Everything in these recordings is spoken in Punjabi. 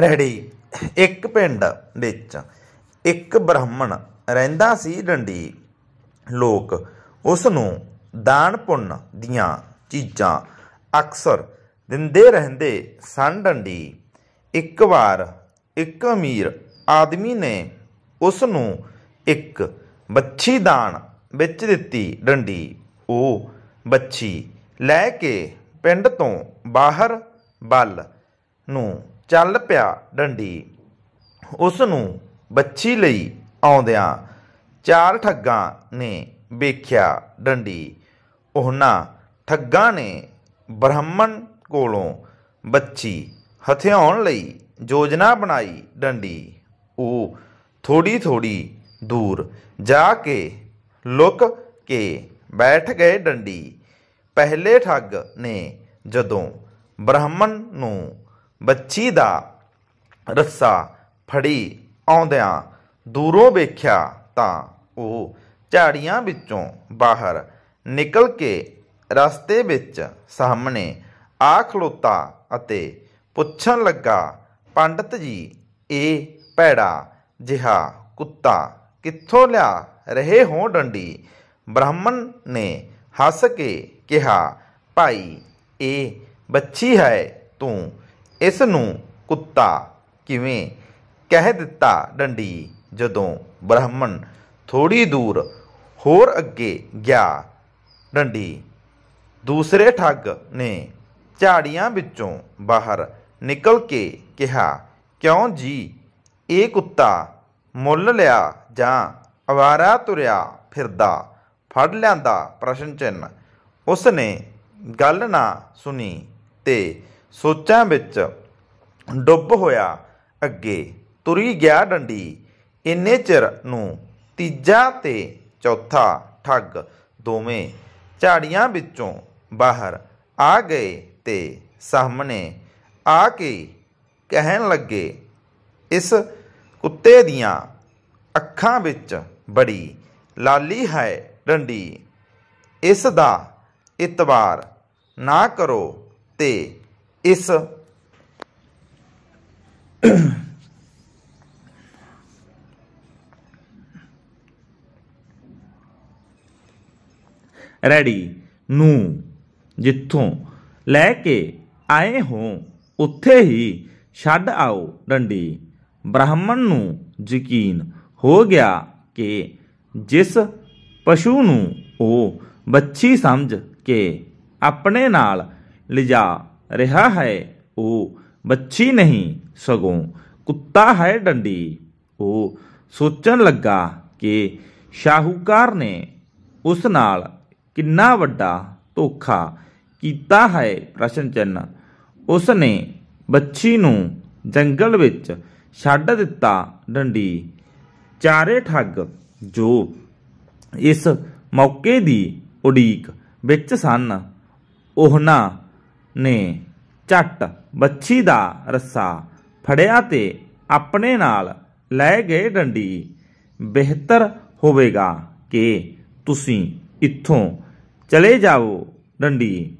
ਰੜੀ ਇੱਕ ਪਿੰਡ ਵਿੱਚ ਇੱਕ ਬ੍ਰਾਹਮਣ ਰਹਿੰਦਾ ਸੀ ਡੰਡੀ ਲੋਕ ਉਸ ਨੂੰ ਦਾਨ ਪੁੰਨ ਦੀਆਂ ਚੀਜ਼ਾਂ ਅਕਸਰ ਦਿੰਦੇ ਰਹਿੰਦੇ ਸਨ ਡੰਡੀ ਇੱਕ ਵਾਰ ਇੱਕ ਅਮੀਰ ਆਦਮੀ ਨੇ ਉਸ ਨੂੰ ਇੱਕ ਬੱਚੀ ਦਾਨ ਵਿੱਚ ਦਿੱਤੀ ਡੰਡੀ ਉਹ ਬੱਚੀ ਲੈ ਕੇ ਪਿੰਡ ਤੋਂ ਬਾਹਰ ਵੱਲ ਨੂੰ ਚੱਲ ਪਿਆ ਡੰਡੀ ਉਸ ਨੂੰ ਬੱਚੀ ਲਈ ਆਉਂਦਿਆਂ ਚਾਰ ਠੱਗਾਂ ਨੇ ਵੇਖਿਆ ਡੰਡੀ ਉਹਨਾਂ ਠੱਗਾਂ ਨੇ ਬ੍ਰਾਹਮਣ ਕੋਲੋਂ ਬੱਚੀ ਹਥਿਆਉਣ ਲਈ ਯੋਜਨਾ ਬਣਾਈ ਡੰਡੀ ਉਹ ਥੋੜੀ ਥੋੜੀ ਦੂਰ ਜਾ ਕੇ ਲੁਕ ਕੇ ਬੈਠ ਗਏ ਡੰਡੀ ਪਹਿਲੇ ਠੱਗ ਨੇ ਜਦੋਂ ਬ੍ਰਾਹਮਣ ਨੂੰ ਬੱਚੀ ਦਾ ਰੱਸਾ ਫੜੀ ਆਉਂਦਿਆਂ ਦੂਰੋਂ ਵੇਖਿਆ ਤਾਂ ਉਹ ਝਾੜੀਆਂ ਵਿੱਚੋਂ ਬਾਹਰ ਨਿਕਲ ਕੇ ਰਸਤੇ ਵਿੱਚ ਸਾਹਮਣੇ ਆ ਖਲੋਤਾ ਅਤੇ ਪੁੱਛਣ ਲੱਗਾ ਪੰਡਤ ਜੀ ਇਹ ਭੈੜਾ ਜਿਹਾ ਕੁੱਤਾ ਕਿੱਥੋਂ ਲਿਆ ਰਹੇ ਹੋ ਡੰਡੀ ਬ੍ਰਾਹਮਣ ਨੇ ਹੱਸ ਕੇ ਕਿਹਾ ਭਾਈ ਇਹ ਬੱਚੀ ਹੈ ਤੂੰ ਇਸ ਨੂੰ ਕੁੱਤਾ ਕਿਵੇਂ ਕਹਿ ਦਿੱਤਾ ਡੰਡੀ ਜਦੋਂ ਬ੍ਰਾਹਮਣ ਥੋੜੀ ਦੂਰ ਹੋਰ ਅੱਗੇ ਗਿਆ ਡੰਡੀ ਦੂਸਰੇ ਠੱਗ ਨੇ ਝਾੜੀਆਂ ਵਿੱਚੋਂ ਬਾਹਰ ਨਿਕਲ ਕੇ ਕਿਹਾ ਕਿਉਂ ਜੀ ਇਹ ਕੁੱਤਾ ਮੁੱਲ ਲਿਆ ਜਾਂ ਅਵਾਰਾ ਤੁਰਿਆ ਫਿਰਦਾ ਫੜ ਲਿਆਂਦਾ ਪ੍ਰਸ਼ਨ ਚਿੰਨ ਉਸ ਨੇ ਗੱਲ ਨਾ ਸੁਣੀ ਤੇ ਸੋਚਾਂ ਵਿੱਚ ਡੁੱਬ ਹੋਇਆ ਅੱਗੇ ਤੁਰੀ ਗਿਆ ਡੰਡੀ ਇੰਨੇ ਚਿਰ ਨੂੰ ਤੀਜਾ ਤੇ ਚੌਥਾ ਠੱਗ ਦੋਵੇਂ ਝਾੜੀਆਂ ਵਿੱਚੋਂ ਬਾਹਰ ਆ ਗਏ ਤੇ ਸਾਹਮਣੇ ਆ ਕੇ ਕਹਿਣ ਲੱਗੇ ਇਸ ਕੁੱਤੇ ਦੀਆਂ ਅੱਖਾਂ ਵਿੱਚ ਬੜੀ ਲਾਲੀ ਹੈ ਡੰਡੀ ਇਸ ਦਾ ਇਤਬਾਰ ਨਾ ਕਰੋ ਤੇ ਇਸ ਰੈਡੀ ਨੂੰ ਜਿੱਥੋਂ ਲੈ ਕੇ ਆਏ ਹੋ ਉੱਥੇ ਹੀ ਛੱਡ ਆਓ ਡੰਡੀ ਬ੍ਰਾਹਮਣ ਨੂੰ ਯਕੀਨ ਹੋ ਗਿਆ ਕਿ ਜਿਸ ਪਸ਼ੂ ਨੂੰ ਉਹ ਬੱਚੀ ਸਮਝ ਕੇ ਆਪਣੇ ਨਾਲ ਲਿਜਾ ਰਿਹਾ ਹੈ ਉਹ ਬੱਚੀ ਨਹੀਂ ਸਗੋਂ ਕੁੱਤਾ ਹੈ ਡੰਡੀ ਉਹ ਸੋਚਣ ਲੱਗਾ ਕਿ ਸ਼ਾਹੂਕਾਰ ਨੇ ਉਸ ਨਾਲ ਕਿੰਨਾ ਵੱਡਾ ਧੋਖਾ ਕੀਤਾ ਹੈ ਪ੍ਰਸ਼ਨ ਚਿੰਨ ਉਸ ਨੇ ਬੱਚੀ ਨੂੰ ਜੰਗਲ ਵਿੱਚ ਛੱਡ ਦਿੱਤਾ ਡੰਡੀ ਚਾਰੇ ਠੱਗ ਜੋ ਇਸ ਮੌਕੇ ਦੀ ਉਡੀਕ ਵਿੱਚ ਸਨ ਉਹਨਾਂ ਨੇ ਝੱਟ ਬੱਚੀ ਦਾ ਰੱਸਾ ਫੜਿਆ ਤੇ ਆਪਣੇ ਨਾਲ ਲੈ ਗਏ ਡੰਡੀ ਬਿਹਤਰ ਹੋਵੇਗਾ ਕਿ ਤੁਸੀਂ ਇੱਥੋਂ ਚਲੇ ਜਾਓ ਡੰਡੀ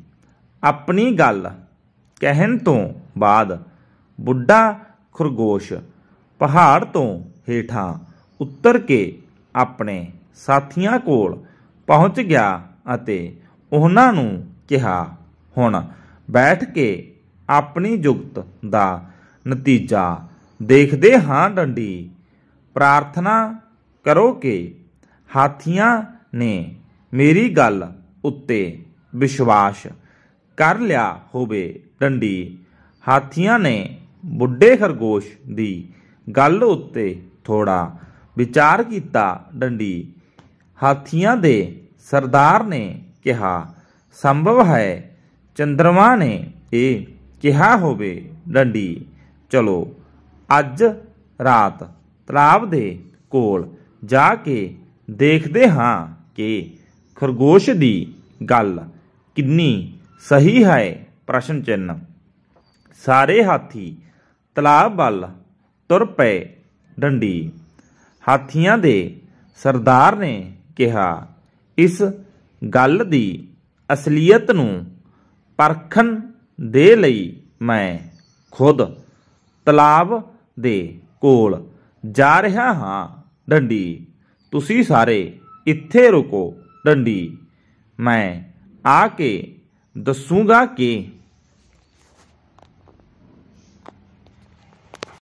ਆਪਣੀ ਗੱਲ ਕਹਿਣ ਤੋਂ ਬਾਅਦ ਬੁੱਢਾ ਖਰਗੋਸ਼ ਪਹਾੜ ਤੋਂ ਹੇਠਾਂ ਉੱਤਰ ਕੇ ਆਪਣੇ ਸਾਥੀਆਂ ਕੋਲ ਪਹੁੰਚ ਗਿਆ ਅਤੇ ਉਹਨਾਂ ਨੂੰ ਕਿਹਾ ਹੁਣ ਬੈਠ ਕੇ ਆਪਣੀ ਜੁਗਤ ਦਾ ਨਤੀਜਾ ਦੇਖਦੇ ਹਾਂ ਡੰਡੀ ਪ੍ਰਾਰਥਨਾ ਕਰੋ ਕਿ ਹਾਥੀਆਂ ਨੇ ਮੇਰੀ ਗੱਲ ਉੱਤੇ ਵਿਸ਼ਵਾਸ ਕਰ ਲਿਆ ਹੋਵੇ ਡੰਡੀ ਹਾਥੀਆਂ ਨੇ ਬੁੱਢੇ ਖਰਗੋਸ਼ ਦੀ ਗੱਲ ਉੱਤੇ ਥੋੜਾ ਵਿਚਾਰ ਕੀਤਾ ਡੰਡੀ ਹਾਥੀਆਂ ਦੇ ਸਰਦਾਰ ਨੇ ਕਿਹਾ ਸੰਭਵ ਹੈ ਚੰਦਰਮਾ ਨੇ ਇਹ ਕਿਹਾ ਹੋਵੇ ਡੰਡੀ ਚਲੋ ਅੱਜ ਰਾਤ ਤਲਾਬ ਦੇ ਕੋਲ ਜਾ ਕੇ ਦੇਖਦੇ ਹਾਂ ਕਿ ਖਰਗੋਸ਼ ਦੀ ਗੱਲ ਕਿੰਨੀ ਸਹੀ ਹੈ ਪ੍ਰਸ਼ਨ ਚਿੰਨ ਸਾਰੇ ਹਾਥੀ ਤਲਾਬ ਵੱਲ ਤੁਰ ਪਏ ਡੰਡੀ ਹਾਥੀਆਂ ਦੇ ਸਰਦਾਰ ਨੇ ਕਿਹਾ ਇਸ ਗੱਲ ਦੀ ਅਸਲੀਅਤ ਨੂੰ ਪਰਖਣ ਦੇ ਲਈ ਮੈਂ ਖੁਦ ਤਲਾਬ ਦੇ ਕੋਲ ਜਾ ਰਿਹਾ ਹਾਂ ਡੰਡੀ ਤੁਸੀਂ ਸਾਰੇ ਇੱਥੇ ਰੁਕੋ ਡੰਡੀ ਮੈਂ ਆ ਕੇ ਦੱਸੂਗਾ ਕਿ